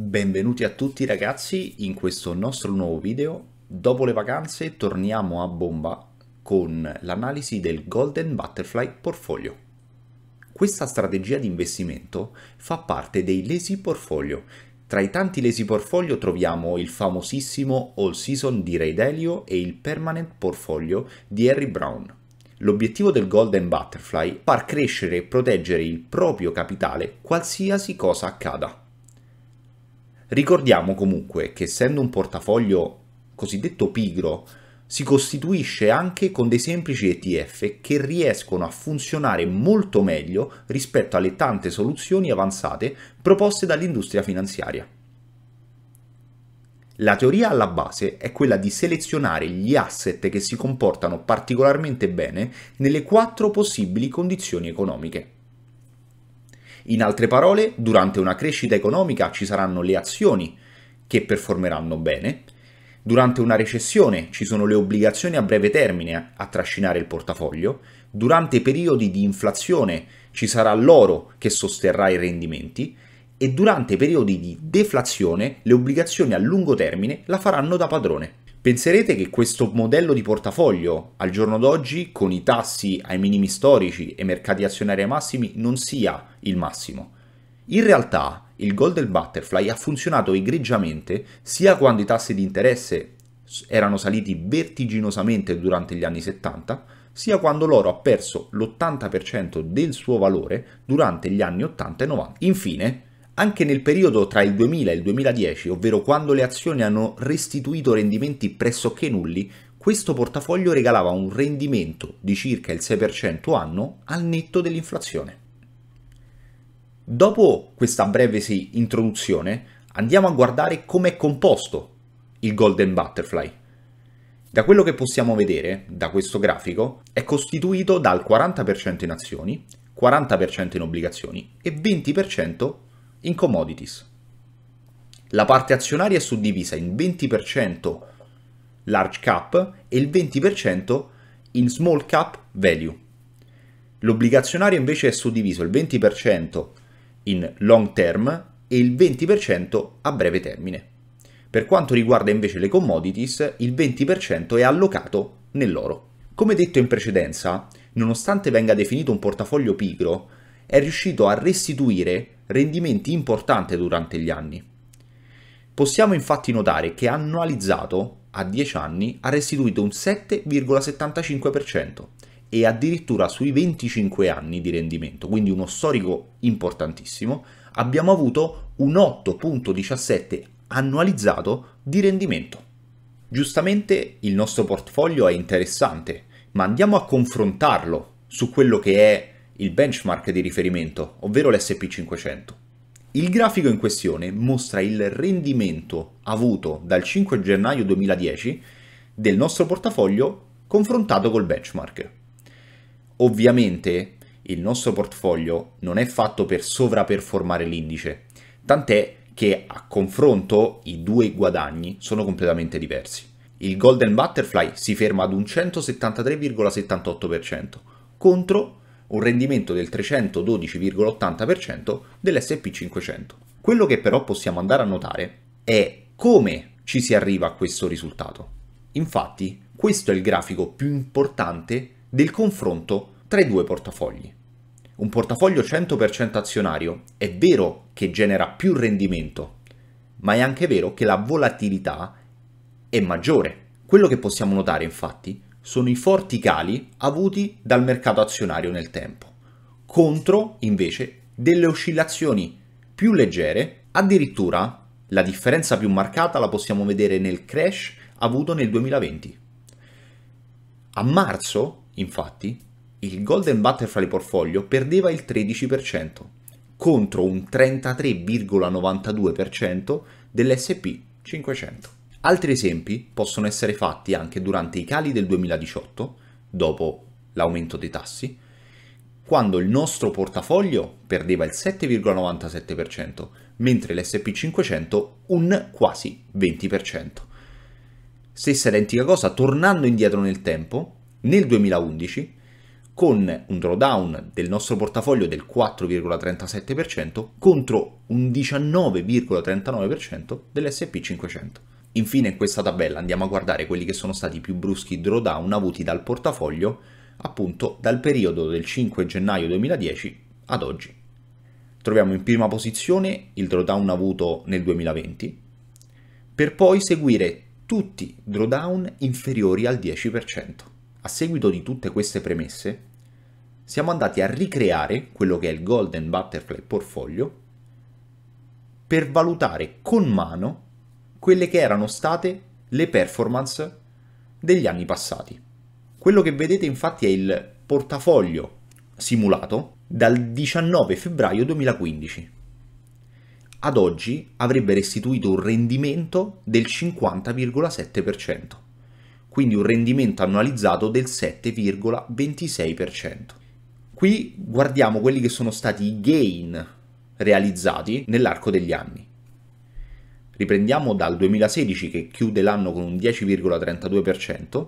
Benvenuti a tutti ragazzi in questo nostro nuovo video. Dopo le vacanze torniamo a bomba con l'analisi del Golden Butterfly Portfolio. Questa strategia di investimento fa parte dei Lazy Portfolio. Tra i tanti Lazy Portfolio troviamo il famosissimo All Season di Ray Dalio e il Permanent Portfolio di Harry Brown. L'obiettivo del Golden Butterfly è far crescere e proteggere il proprio capitale qualsiasi cosa accada. Ricordiamo comunque che essendo un portafoglio cosiddetto pigro, si costituisce anche con dei semplici ETF che riescono a funzionare molto meglio rispetto alle tante soluzioni avanzate proposte dall'industria finanziaria. La teoria alla base è quella di selezionare gli asset che si comportano particolarmente bene nelle quattro possibili condizioni economiche. In altre parole, durante una crescita economica ci saranno le azioni che performeranno bene, durante una recessione ci sono le obbligazioni a breve termine a trascinare il portafoglio, durante periodi di inflazione ci sarà l'oro che sosterrà i rendimenti e durante periodi di deflazione le obbligazioni a lungo termine la faranno da padrone. Penserete che questo modello di portafoglio al giorno d'oggi, con i tassi ai minimi storici e mercati azionari ai massimi, non sia il massimo. In realtà il Golden Butterfly ha funzionato egregiamente sia quando i tassi di interesse erano saliti vertiginosamente durante gli anni 70, sia quando l'oro ha perso l'80% del suo valore durante gli anni 80 e 90. Infine, anche nel periodo tra il 2000 e il 2010, ovvero quando le azioni hanno restituito rendimenti pressoché nulli, questo portafoglio regalava un rendimento di circa il 6% anno al netto dell'inflazione. Dopo questa breve sì, introduzione, andiamo a guardare come è composto il Golden Butterfly. Da quello che possiamo vedere, da questo grafico, è costituito dal 40% in azioni, 40% in obbligazioni e 20% in commodities. La parte azionaria è suddivisa in 20% large cap e il 20% in small cap value. L'obbligazionario invece è suddiviso il 20% in long term e il 20% a breve termine. Per quanto riguarda invece le commodities, il 20% è allocato nell'oro. Come detto in precedenza, nonostante venga definito un portafoglio pigro, è riuscito a restituire rendimenti importanti durante gli anni. Possiamo infatti notare che annualizzato a 10 anni ha restituito un 7,75% e addirittura sui 25 anni di rendimento, quindi uno storico importantissimo, abbiamo avuto un 8.17 annualizzato di rendimento. Giustamente il nostro portfolio è interessante, ma andiamo a confrontarlo su quello che è il benchmark di riferimento, ovvero l'SP500. Il grafico in questione mostra il rendimento avuto dal 5 gennaio 2010 del nostro portafoglio confrontato col benchmark. Ovviamente il nostro portafoglio non è fatto per sovraperformare l'indice, tant'è che a confronto i due guadagni sono completamente diversi. Il Golden Butterfly si ferma ad un 173,78% contro un rendimento del 312,80% dell'SP500. Quello che però possiamo andare a notare è come ci si arriva a questo risultato. Infatti, questo è il grafico più importante del confronto tra i due portafogli. Un portafoglio 100% azionario è vero che genera più rendimento, ma è anche vero che la volatilità è maggiore. Quello che possiamo notare infatti sono i forti cali avuti dal mercato azionario nel tempo, contro invece delle oscillazioni più leggere, addirittura la differenza più marcata la possiamo vedere nel crash avuto nel 2020. A marzo, infatti, il Golden Butterfly Portfolio perdeva il 13% contro un 33,92% dell'SP 500. Altri esempi possono essere fatti anche durante i cali del 2018, dopo l'aumento dei tassi, quando il nostro portafoglio perdeva il 7,97%, mentre l'SP500 un quasi 20%. Stessa identica cosa, tornando indietro nel tempo, nel 2011, con un drawdown del nostro portafoglio del 4,37% contro un 19,39% dell'SP500. Infine in questa tabella andiamo a guardare quelli che sono stati i più bruschi drawdown avuti dal portafoglio appunto dal periodo del 5 gennaio 2010 ad oggi. Troviamo in prima posizione il drawdown avuto nel 2020 per poi seguire tutti drawdown inferiori al 10%. A seguito di tutte queste premesse siamo andati a ricreare quello che è il Golden Butterfly Portfolio per valutare con mano quelle che erano state le performance degli anni passati. Quello che vedete infatti è il portafoglio simulato dal 19 febbraio 2015. Ad oggi avrebbe restituito un rendimento del 50,7%, quindi un rendimento annualizzato del 7,26%. Qui guardiamo quelli che sono stati i gain realizzati nell'arco degli anni. Riprendiamo dal 2016 che chiude l'anno con un 10,32%,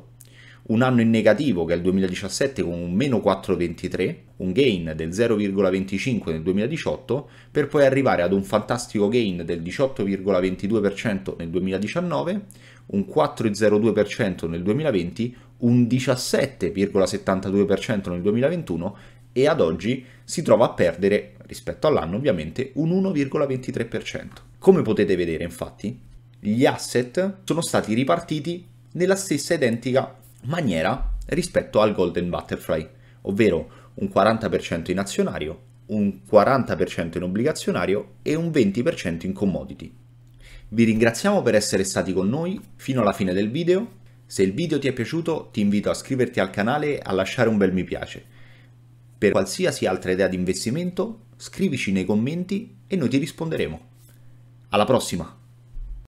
un anno in negativo che è il 2017 con un meno 4,23, un gain del 0,25 nel 2018, per poi arrivare ad un fantastico gain del 18,22% nel 2019, un 4,02% nel 2020, un 17,72% nel 2021 e ad oggi si trova a perdere, rispetto all'anno ovviamente, un 1,23%. Come potete vedere infatti, gli asset sono stati ripartiti nella stessa identica maniera rispetto al Golden Butterfly, ovvero un 40% in azionario, un 40% in obbligazionario e un 20% in commodity. Vi ringraziamo per essere stati con noi fino alla fine del video. Se il video ti è piaciuto ti invito a iscriverti al canale e a lasciare un bel mi piace. Per qualsiasi altra idea di investimento scrivici nei commenti e noi ti risponderemo. Alla prossima!